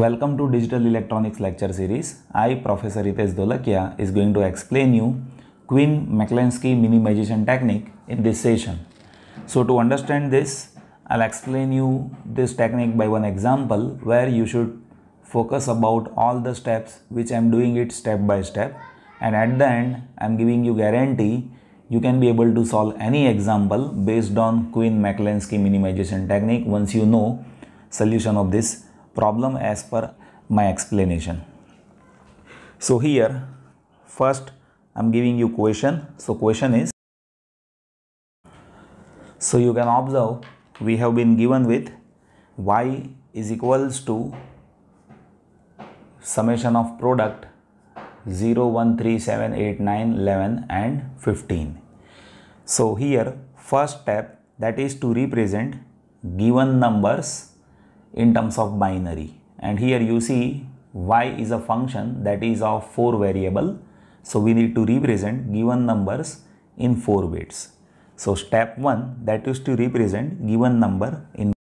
Welcome to Digital Electronics lecture series. I, Professor Ritesh Dolakia, is going to explain you Queen McClensky minimization technique in this session. So to understand this, I'll explain you this technique by one example where you should focus about all the steps which I'm doing it step by step and at the end I'm giving you guarantee you can be able to solve any example based on Queen McClensky minimization technique once you know solution of this problem as per my explanation. So here first I'm giving you question. So question is so you can observe we have been given with y is equals to summation of product 0, 1, 3, 7, 8, 9, 11 and 15. So here first step that is to represent given numbers in terms of binary and here you see y is a function that is of 4 variable. So we need to represent given numbers in 4 bits. So step 1 that is to represent given number in.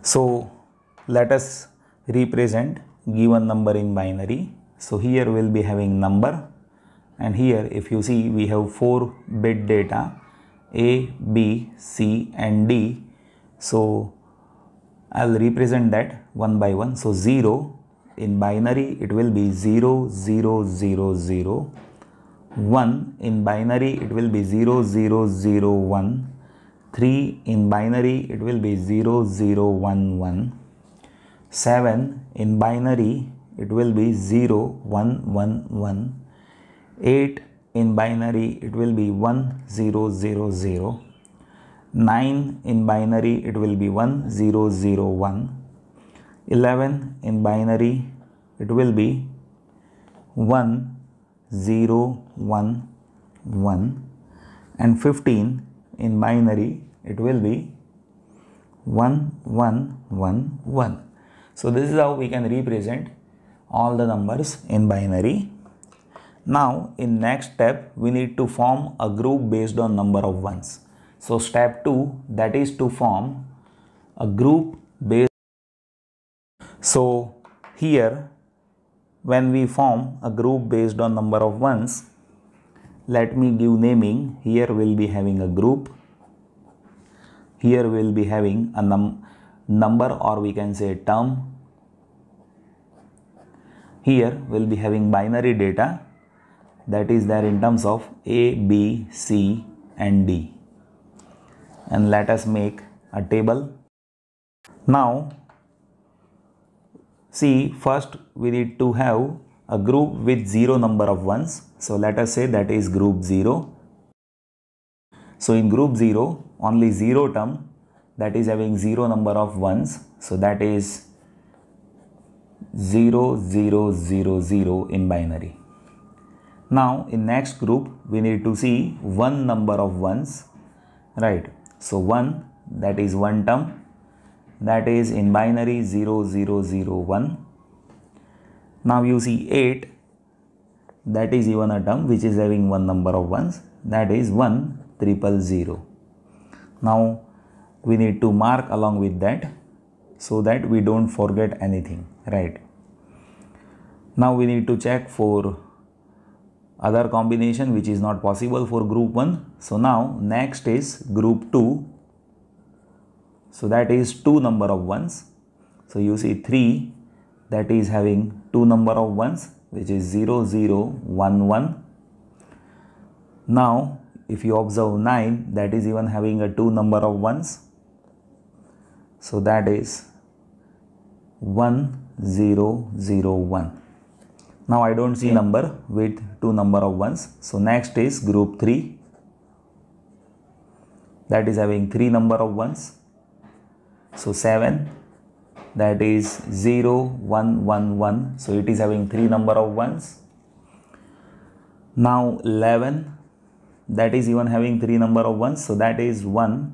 So let us represent given number in binary. So here we will be having number and here if you see we have 4 bit data A, B, C and D so I'll represent that one by one. So 0 in binary it will be 0 0 0 0 1 in binary it will be 0 0 0 1 3 in binary it will be 0 0 1 1 7 in binary it will be 0 1 1 1 8 in binary it will be 1 0 0 0 9 in binary it will be 1 0 0 1 11 in binary it will be 1 0 1 1 and 15 in binary it will be 1 1 1 1 so this is how we can represent all the numbers in binary now in next step we need to form a group based on number of ones so step 2 that is to form a group based. So here when we form a group based on number of ones let me give naming here we'll be having a group here we'll be having a num number or we can say term here we'll be having binary data that is there in terms of a b c and d and let us make a table now see first we need to have a group with zero number of ones so let us say that is group 0 so in group 0 only zero term that is having zero number of ones so that is 0 0 0 0 in binary now in next group we need to see one number of ones right so 1 that is one term that is in binary 0001. Now you see 8 that is even a term which is having one number of ones that is 1 triple 0. Now we need to mark along with that so that we don't forget anything right. Now we need to check for other combination which is not possible for group 1. So now next is group 2. So that is 2 number of 1s. So you see 3 that is having 2 number of 1s which is 0, 0, 1, 1. Now if you observe 9 that is even having a 2 number of 1s. So that is 1, 0, 0, 1. Now I don't see number with two number of ones. So next is group 3 that is having three number of ones. So 7 that is 0 1 1 1 so it is having three number of ones. Now 11 that is even having three number of ones so that is 1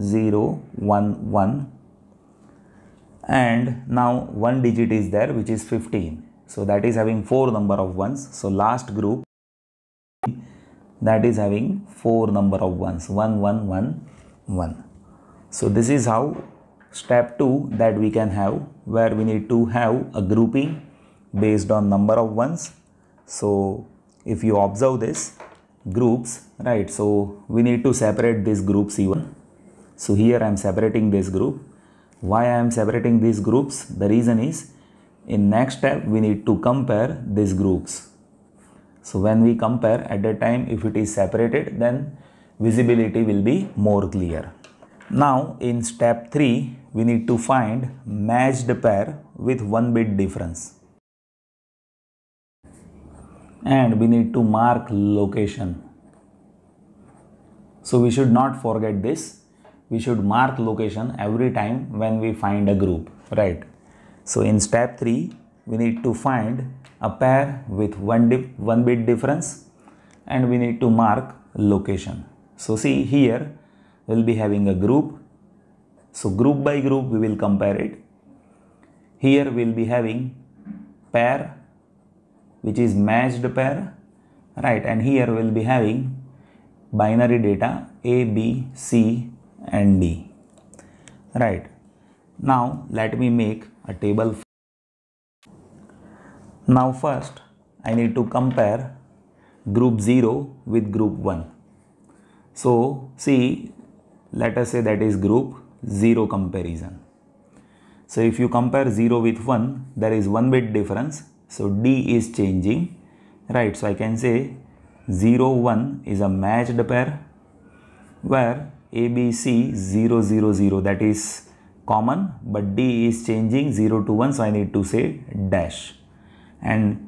0 1 1 and now one digit is there which is 15 so that is having 4 number of 1s. So last group that is having 4 number of 1s. 1, 1, 1, 1. So this is how step 2 that we can have where we need to have a grouping based on number of 1s. So if you observe this groups right so we need to separate this group c1 so here I am separating this group why I am separating these groups the reason is in next step we need to compare these groups so when we compare at the time if it is separated then visibility will be more clear now in step 3 we need to find matched pair with one bit difference and we need to mark location so we should not forget this we should mark location every time when we find a group right so in step 3 we need to find a pair with one, dip, one bit difference and we need to mark location. So see here we will be having a group. So group by group we will compare it. Here we will be having pair which is matched pair right and here we will be having binary data A, B, C and D right. Now let me make a table. Now first I need to compare group 0 with group 1. So see let us say that is group 0 comparison. So if you compare 0 with 1 there is 1 bit difference so D is changing right so I can say 0 1 is a matched pair where ABC 0 0 0 that is common but D is changing 0 to 1 so I need to say dash and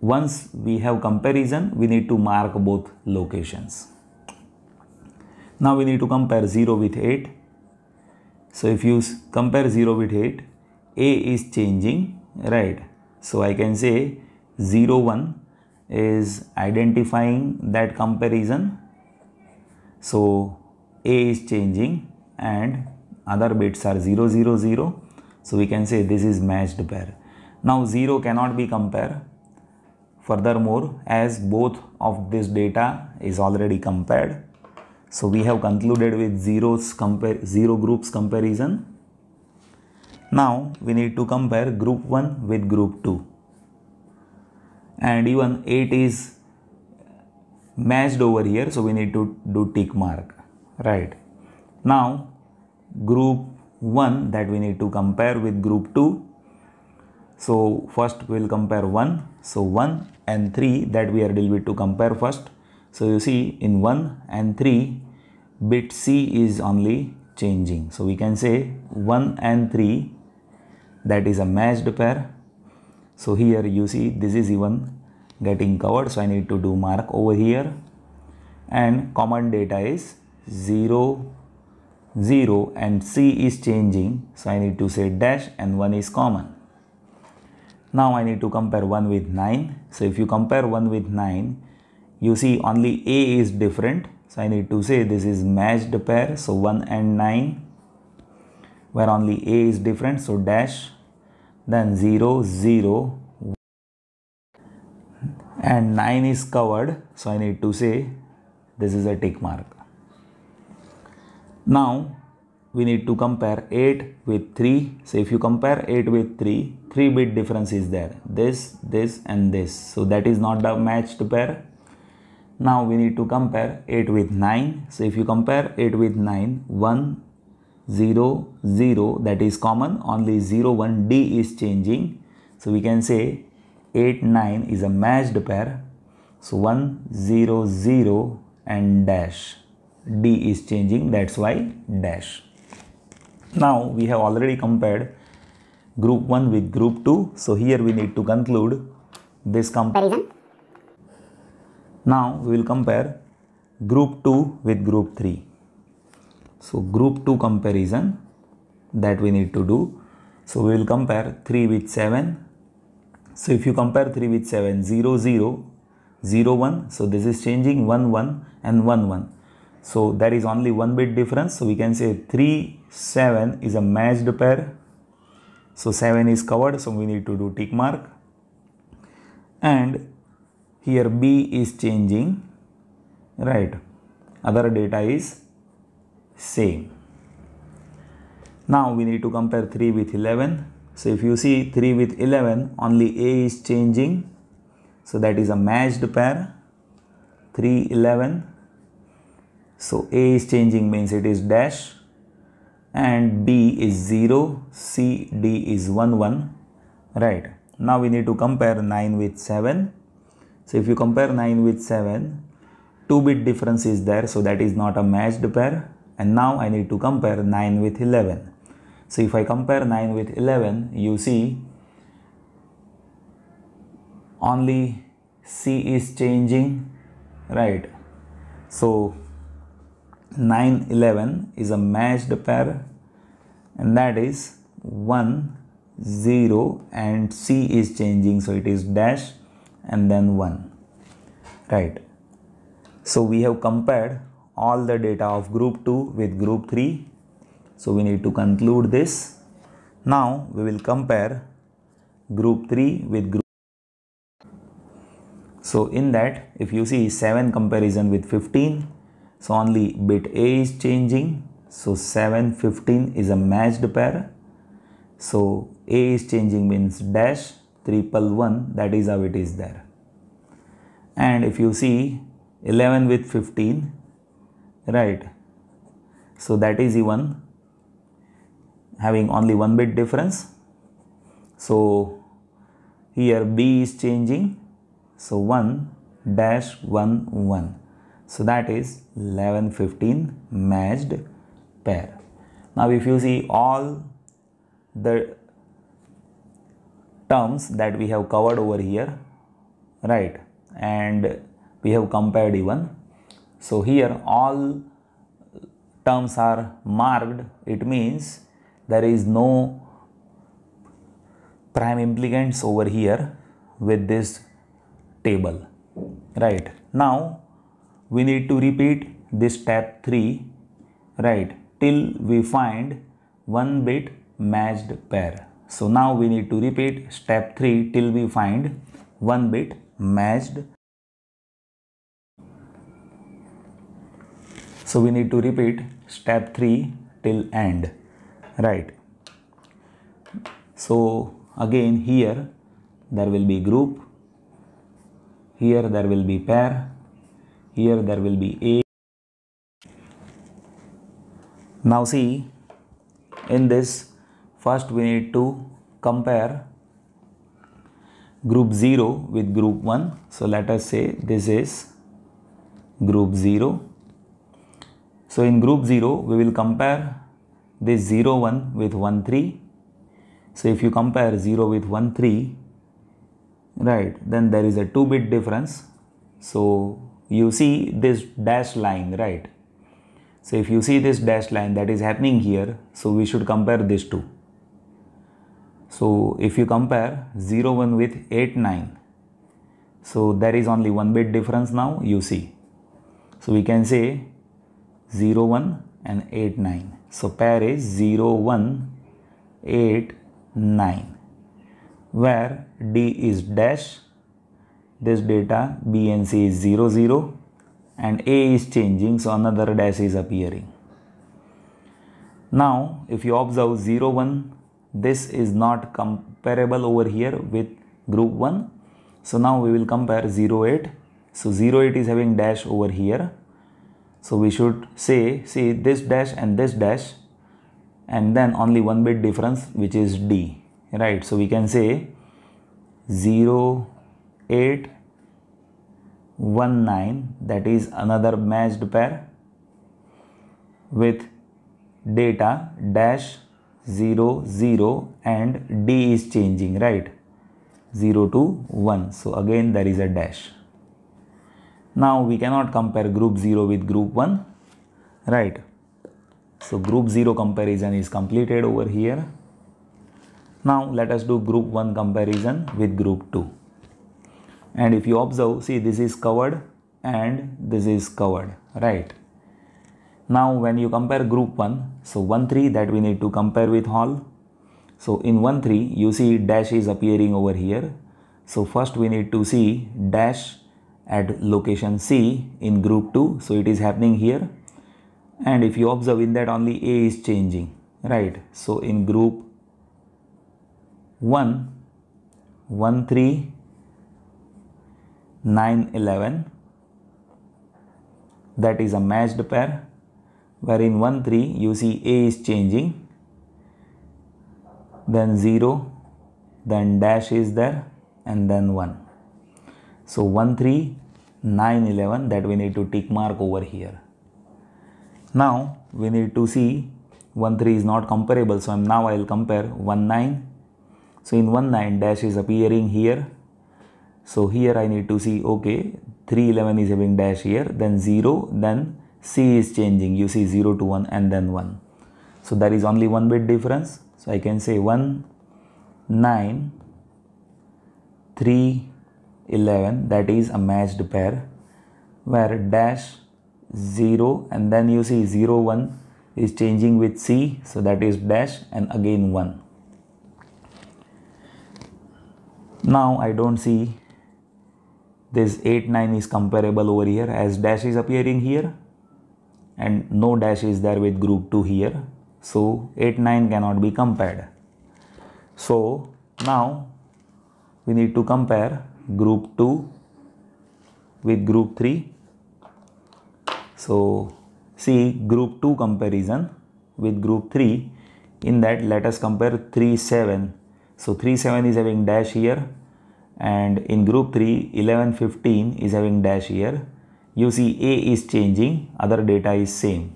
once we have comparison we need to mark both locations. Now we need to compare 0 with 8 so if you compare 0 with 8 A is changing right so I can say 0 1 is identifying that comparison so A is changing and other bits are 0 0 0 so we can say this is matched pair now 0 cannot be compared furthermore as both of this data is already compared so we have concluded with zeros compare zero groups comparison now we need to compare group 1 with group 2 and even 8 is matched over here so we need to do tick mark right now group 1 that we need to compare with group 2. So first we will compare 1. So 1 and 3 that we are deal to compare first. So you see in 1 and 3 bit C is only changing. So we can say 1 and 3 that is a matched pair. So here you see this is even getting covered. So I need to do mark over here and common data is 0 0 and C is changing so I need to say dash and 1 is common. Now I need to compare 1 with 9 so if you compare 1 with 9 you see only A is different so I need to say this is matched pair so 1 and 9 where only A is different so dash then 0 0 and 9 is covered so I need to say this is a tick mark. Now we need to compare 8 with 3. So if you compare 8 with 3, 3 bit difference is there. This, this and this. So that is not the matched pair. Now we need to compare 8 with 9. So if you compare 8 with 9, 1, 0, 0 that is common. Only 0, 1, D is changing. So we can say 8, 9 is a matched pair. So 1, 0, 0 and dash D is changing that's why dash. Now we have already compared group 1 with group 2 so here we need to conclude this comparison. Now we will compare group 2 with group 3. So group 2 comparison that we need to do. So we will compare 3 with 7. So if you compare 3 with 7, 0, 0, 0, 1. So this is changing 1, 1 and 1, 1. So there is only one bit difference. So we can say 3, 7 is a matched pair. So 7 is covered. So we need to do tick mark. And here B is changing. Right. Other data is same. Now we need to compare 3 with 11. So if you see 3 with 11, only A is changing. So that is a matched pair. 3, 11 so A is changing means it is dash and B is 0, C, D is 1, 1, right. Now we need to compare 9 with 7. So if you compare 9 with 7, 2 bit difference is there so that is not a matched pair and now I need to compare 9 with 11. So if I compare 9 with 11, you see only C is changing, right. So 9 11 is a matched pair and that is 1 0 and c is changing so it is dash and then 1 right so we have compared all the data of group 2 with group 3 so we need to conclude this now we will compare group 3 with group so in that if you see 7 comparison with 15 so only bit A is changing. So 7, 15 is a matched pair. So A is changing means dash triple one that is how it is there. And if you see 11 with 15 right. So that is even having only one bit difference. So here B is changing. So 1 dash 1 1 so that is 11, 15 matched pair. Now if you see all the terms that we have covered over here, right, and we have compared even. So here all terms are marked, it means there is no prime implicants over here with this table, right. Now we need to repeat this step 3 right till we find one bit matched pair so now we need to repeat step 3 till we find one bit matched so we need to repeat step 3 till end right so again here there will be group here there will be pair here there will be a now see in this first we need to compare group 0 with group 1 so let us say this is group 0 so in group 0 we will compare this 0 1 with 1 3 so if you compare 0 with 1 3 right then there is a 2 bit difference so you see this dashed line right so if you see this dashed line that is happening here so we should compare these two so if you compare 0 1 with 8 9 so there is only one bit difference now you see so we can say 0 1 and 8 9 so pair is 0 1 8 9 where d is dash this data B and C is 0 0 and A is changing so another dash is appearing. Now if you observe 0 1 this is not comparable over here with group 1 so now we will compare 0 8 so 0 8 is having dash over here so we should say see this dash and this dash and then only one bit difference which is D right so we can say 0 8 1 9 that is another matched pair with data dash 0 0 and d is changing right 0 to 1 so again there is a dash now we cannot compare group 0 with group 1 right so group 0 comparison is completed over here now let us do group 1 comparison with group 2 and if you observe see this is covered and this is covered right now when you compare group 1 so 1 3 that we need to compare with hall so in 1 3 you see dash is appearing over here so first we need to see dash at location C in group 2 so it is happening here and if you observe in that only A is changing right so in group 1 1 3 9 11 that is a matched pair in 1 3 you see a is changing then 0 then dash is there and then 1 so 1 3 9 11 that we need to tick mark over here now we need to see 1 3 is not comparable so I'm now I'll compare 1 9 so in 1 9 dash is appearing here so here I need to see okay 311 is having dash here then 0 then C is changing you see 0 to 1 and then 1. So there is only one bit difference so I can say 1 9 3 11 that is a matched pair where dash 0 and then you see 0 1 is changing with C so that is dash and again 1. Now I don't see this 8 9 is comparable over here as dash is appearing here and no dash is there with group 2 here so 8 9 cannot be compared so now we need to compare group 2 with group 3 so see group 2 comparison with group 3 in that let us compare 3 7 so 3 7 is having dash here and in group 3 1115 is having dash here you see A is changing other data is same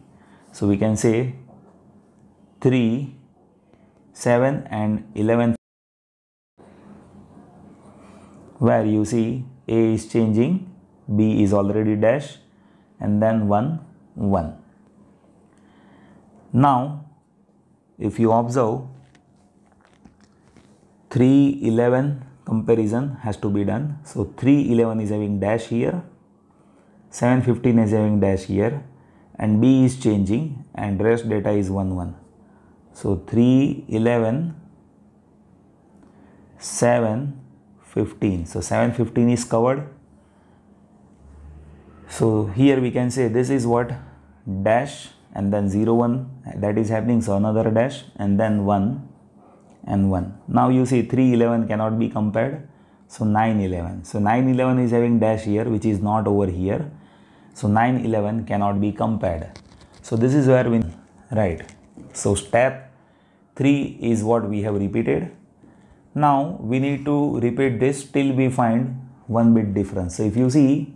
so we can say 3 7 and 11 where you see A is changing B is already dash and then 1 1 now if you observe 3 11 comparison has to be done. So 311 is having dash here, 715 is having dash here and B is changing and rest data is 11. So 311, 715. So 715 is covered. So here we can say this is what dash and then 0 1 that is happening so another dash and then 1 and 1. Now you see 3, 11 cannot be compared. So 9, 11. So 9, 11 is having dash here which is not over here. So 9, 11 cannot be compared. So this is where we, right. So step 3 is what we have repeated. Now we need to repeat this till we find 1 bit difference. So if you see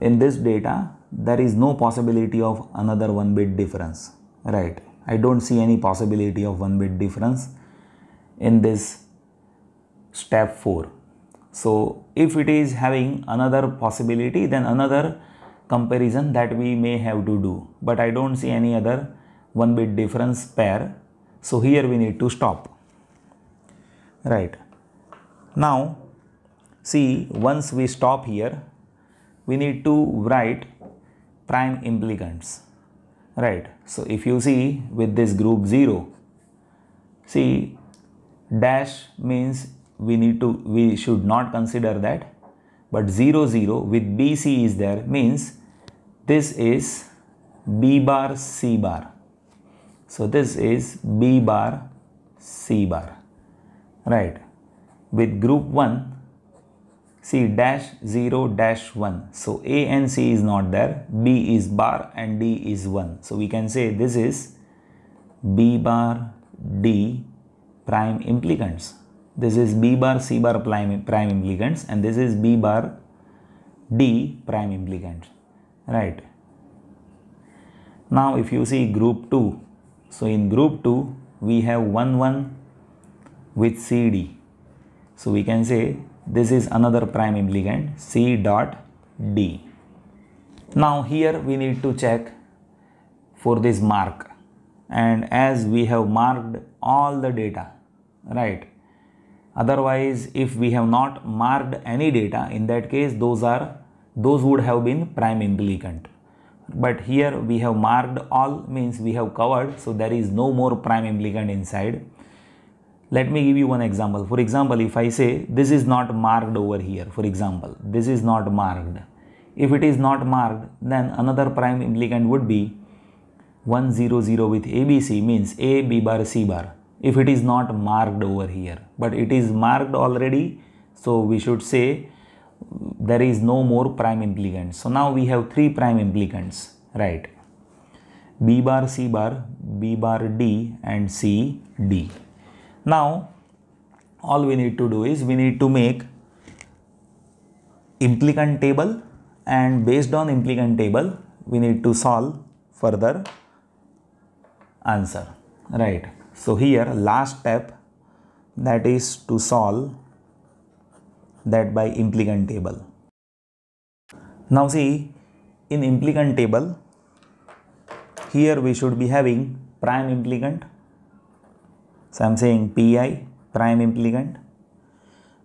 in this data there is no possibility of another 1 bit difference, right. I don't see any possibility of one bit difference in this step 4. So if it is having another possibility then another comparison that we may have to do but I don't see any other one bit difference pair so here we need to stop right now see once we stop here we need to write prime implicants right so if you see with this group 0 see dash means we need to we should not consider that but 0 0 with bc is there means this is b bar c bar so this is b bar c bar right with group 1 see dash 0 dash 1 so a and c is not there b is bar and d is 1 so we can say this is b bar d prime implicants this is b bar c bar prime, prime implicants and this is b bar d prime implicants, right now if you see group 2 so in group 2 we have 1 1 with cd so we can say this is another prime implicant C dot D. Now here we need to check for this mark and as we have marked all the data right otherwise if we have not marked any data in that case those are those would have been prime implicant but here we have marked all means we have covered so there is no more prime implicant inside let me give you one example for example if i say this is not marked over here for example this is not marked if it is not marked then another prime implicant would be 1 0 0 with abc means a b bar c bar if it is not marked over here but it is marked already so we should say there is no more prime implicand. so now we have three prime implicants right b bar c bar b bar d and c d now all we need to do is we need to make implicant table and based on implicant table we need to solve further answer right so here last step that is to solve that by implicant table now see in implicant table here we should be having prime implicant so I'm saying pi prime implicant.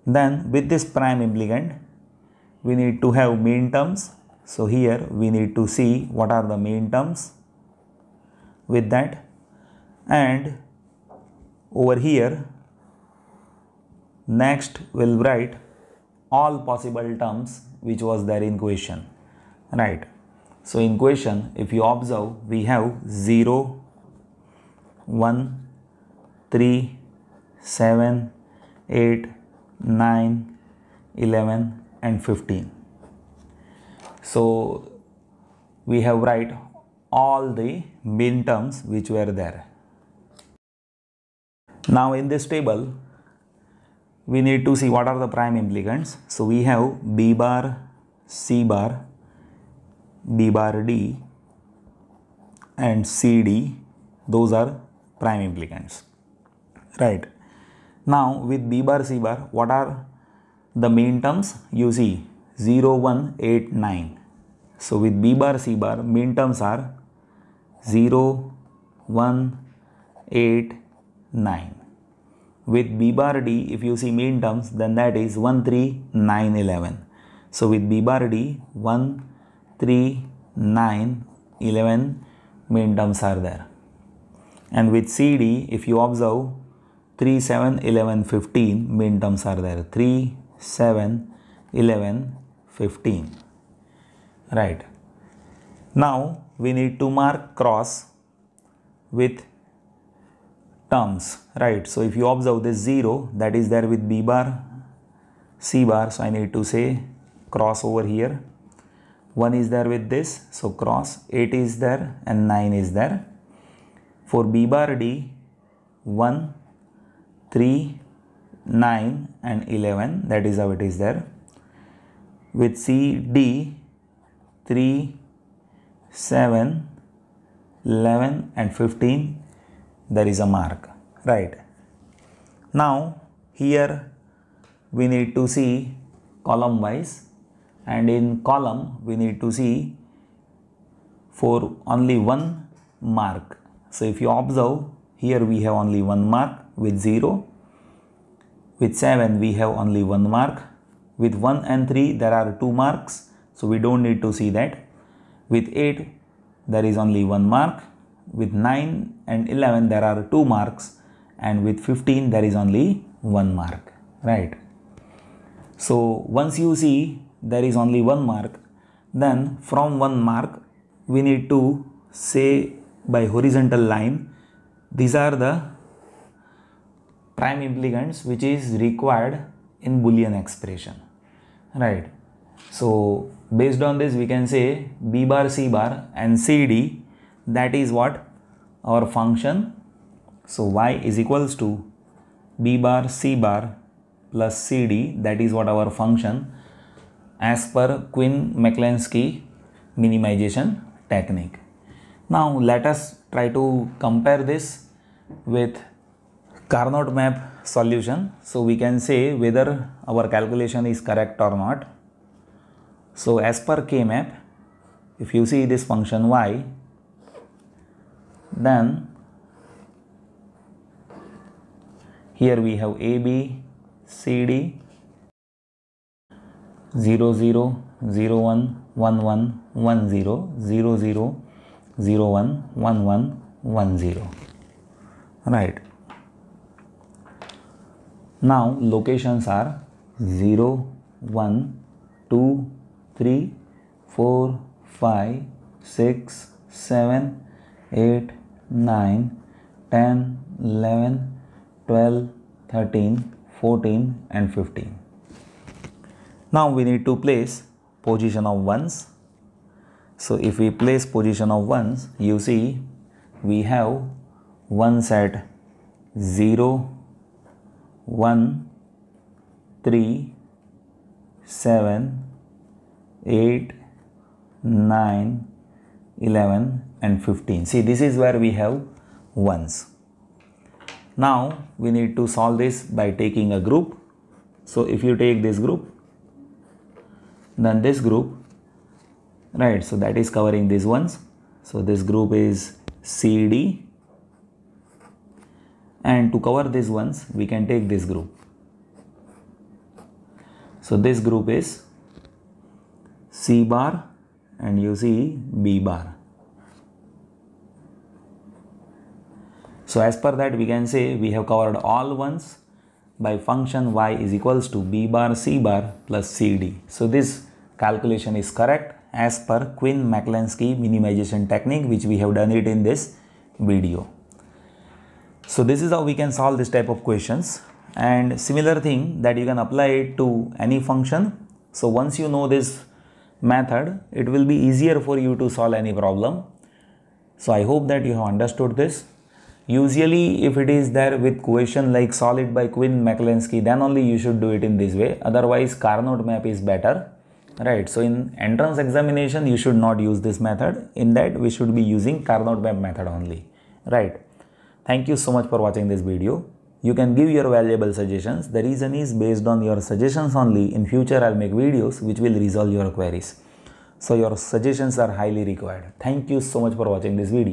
Then with this prime implicant, we need to have mean terms. So here we need to see what are the mean terms with that. And over here, next we'll write all possible terms which was there in question. Right. So in question, if you observe, we have 0, 1, 3, 7, 8, 9, 11 and 15. So we have write all the mean terms which were there. Now in this table we need to see what are the prime implicants. So we have B bar, C bar, B bar D and CD those are prime implicants right now with b bar c bar what are the main terms you see 0 1 8 9 so with b bar c bar main terms are 0 1 8 9 with b bar d if you see main terms then that is 1 3 9 11 so with b bar d 1 3 9 11 main terms are there and with cd if you observe 3, 7, 11, 15 mean terms are there. 3, 7, 11, 15. Right. Now we need to mark cross with terms. Right. So if you observe this 0 that is there with B bar, C bar. So I need to say cross over here. 1 is there with this. So cross 8 is there and 9 is there. For B bar D 1 3, 9 and 11 that is how it is there. With C, D, 3, 7, 11 and 15 there is a mark right. Now here we need to see column wise and in column we need to see for only one mark. So if you observe here we have only one mark with 0. With 7 we have only 1 mark. With 1 and 3 there are 2 marks so we don't need to see that. With 8 there is only 1 mark. With 9 and 11 there are 2 marks and with 15 there is only 1 mark right. So once you see there is only 1 mark then from 1 mark we need to say by horizontal line these are the prime implicants which is required in boolean expression right so based on this we can say b bar c bar and cd that is what our function so y is equals to b bar c bar plus cd that is what our function as per Quinn McClensky minimization technique now let us try to compare this with Carnot map solution. So we can say whether our calculation is correct or not. So as per K-map, if you see this function y, then here we have a b c d 0 0 0 1 1 1 1 0 0 0 0 1 1 1 1 0 right now locations are 0 1 2 3 4 5 6 7 8 9 10 11 12 13 14 and 15 now we need to place position of ones so if we place position of ones you see we have ones at 0 1 3 7 8 9 11 and 15 see this is where we have ones now we need to solve this by taking a group so if you take this group then this group right so that is covering these ones so this group is cd and to cover these ones we can take this group. So this group is C bar and you see B bar. So as per that we can say we have covered all ones by function y is equals to b bar c bar plus cd. So this calculation is correct as per Quinn-McClensky minimization technique which we have done it in this video. So this is how we can solve this type of questions and similar thing that you can apply it to any function. So once you know this method, it will be easier for you to solve any problem. So I hope that you have understood this. Usually if it is there with question like solid by Quinn McLensky, then only you should do it in this way. Otherwise Carnot map is better. Right. So in entrance examination, you should not use this method. In that we should be using Carnot map method only. Right. Thank you so much for watching this video. You can give your valuable suggestions. The reason is based on your suggestions only. In future, I'll make videos which will resolve your queries. So your suggestions are highly required. Thank you so much for watching this video.